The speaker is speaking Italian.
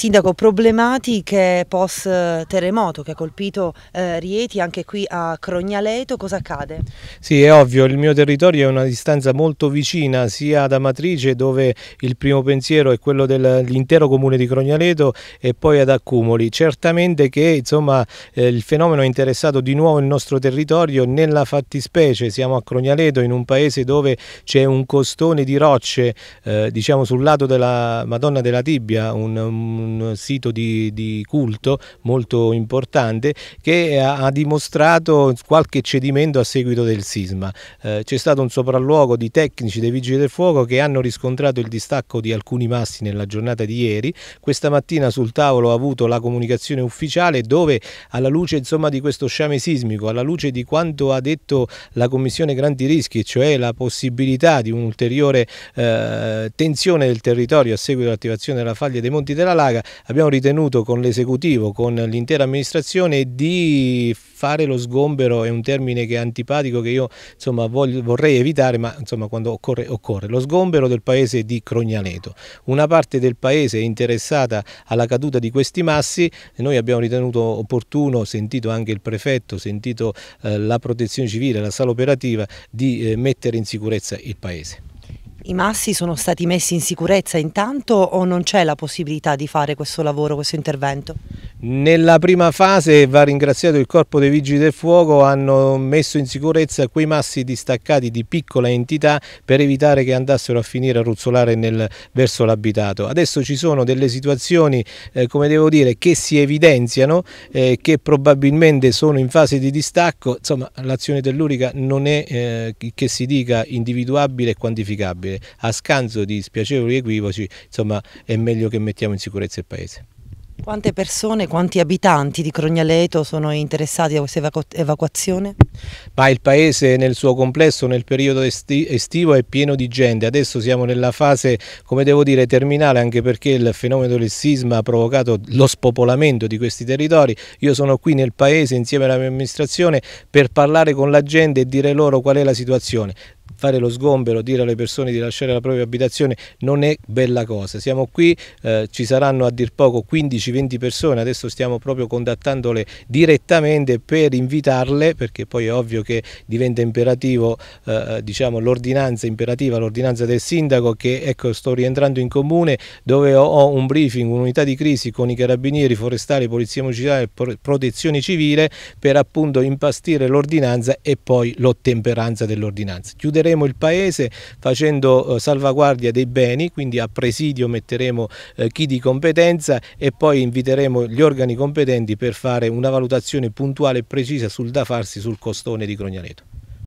Sindaco, problematiche post terremoto che ha colpito eh, Rieti anche qui a Crognaleto, cosa accade? Sì, è ovvio, il mio territorio è una distanza molto vicina sia ad Amatrice dove il primo pensiero è quello dell'intero comune di Crognaleto e poi ad Accumoli. Certamente che insomma, eh, il fenomeno ha interessato di nuovo il nostro territorio, nella fattispecie siamo a Crognaleto in un paese dove c'è un costone di rocce eh, diciamo sul lato della Madonna della Tibia, un, un un sito di, di culto molto importante che ha, dimostrato qualche cedimento a seguito del sisma. Eh, C'è stato un sopralluogo di tecnici dei Vigili del Fuoco che hanno riscontrato il distacco di alcuni massi nella giornata di ieri. Questa mattina sul tavolo ha avuto la comunicazione ufficiale dove alla luce insomma, di questo sciame sismico, alla luce di quanto ha detto la Commissione Grandi Rischi, cioè la possibilità di un'ulteriore eh, tensione del territorio a seguito dell'attivazione della faglia dei Monti della Laia, paga, abbiamo ritenuto con l'esecutivo, con l'intera amministrazione di fare lo sgombero, è un termine che è antipatico che io insomma, voglio, vorrei evitare, ma insomma, quando occorre occorre, lo sgombero del paese di Crognaleto. Una parte del paese è interessata alla caduta di questi massi e noi abbiamo ritenuto opportuno, sentito anche il prefetto, sentito eh, la protezione civile, la sala operativa, di eh, mettere in sicurezza il paese. I massi sono stati messi in sicurezza intanto o non c'è la possibilità di fare questo lavoro, questo intervento? Nella prima fase, va ringraziato il Corpo dei Vigili del Fuoco, hanno messo in sicurezza quei massi distaccati di piccola entità per evitare che andassero a finire a ruzzolare nel, verso l'abitato. Adesso ci sono delle situazioni, eh, come devo dire, che si evidenziano, eh, che probabilmente sono in fase di distacco. Insomma, l'azione tellurica non è, eh, che si dica, individuabile e quantificabile a scanso di spiacevoli equivoci, insomma è meglio che mettiamo in sicurezza il paese. Quante persone, quanti abitanti di Crognaleto sono interessati a questa evacuazione? Ma il paese nel suo complesso nel periodo esti estivo è pieno di gente, adesso siamo nella fase come devo dire terminale anche perché il fenomeno del sisma ha provocato lo spopolamento di questi territori, io sono qui nel paese insieme alla mia amministrazione per parlare con la gente e dire loro qual è la situazione, fare lo sgombero, dire alle persone di lasciare la propria abitazione non è bella cosa. Siamo qui, eh, ci saranno a dir poco 15-20 persone, adesso stiamo proprio contattandole direttamente per invitarle, perché poi è ovvio che diventa imperativo eh, diciamo, l'ordinanza imperativa, l'ordinanza del sindaco che ecco, sto rientrando in comune dove ho, un briefing, un'unità di crisi con i carabinieri, forestali, polizia municipale, protezione civile per appunto impastire l'ordinanza e poi l'ottemperanza dell'ordinanza. Chiuderemo difenderemo il paese facendo eh, salvaguardia dei beni, quindi a presidio metteremo eh, chi di competenza e poi inviteremo gli organi competenti per fare una valutazione puntuale e precisa sul da farsi sul costone di Crognareto.